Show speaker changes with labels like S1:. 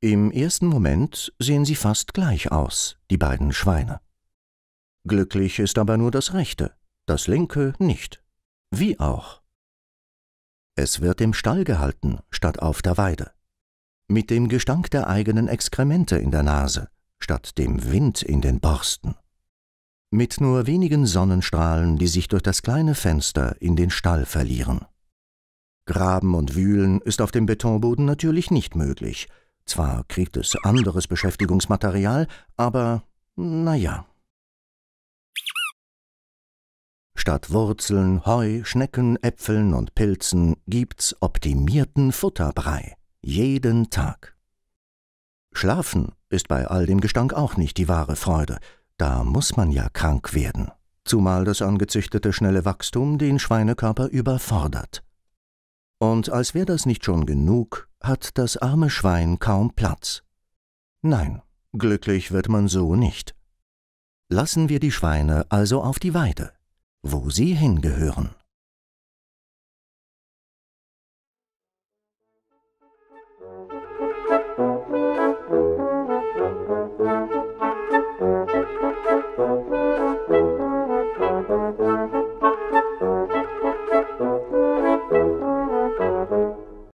S1: Im ersten Moment sehen sie fast gleich aus, die beiden Schweine. Glücklich ist aber nur das rechte, das linke nicht. Wie auch. Es wird im Stall gehalten, statt auf der Weide. Mit dem Gestank der eigenen Exkremente in der Nase, statt dem Wind in den Borsten mit nur wenigen Sonnenstrahlen, die sich durch das kleine Fenster in den Stall verlieren. Graben und Wühlen ist auf dem Betonboden natürlich nicht möglich. Zwar kriegt es anderes Beschäftigungsmaterial, aber naja. Statt Wurzeln, Heu, Schnecken, Äpfeln und Pilzen gibt's optimierten Futterbrei. Jeden Tag. Schlafen ist bei all dem Gestank auch nicht die wahre Freude – da muss man ja krank werden, zumal das angezüchtete schnelle Wachstum den Schweinekörper überfordert. Und als wäre das nicht schon genug, hat das arme Schwein kaum Platz. Nein, glücklich wird man so nicht. Lassen wir die Schweine also auf die Weide, wo sie hingehören.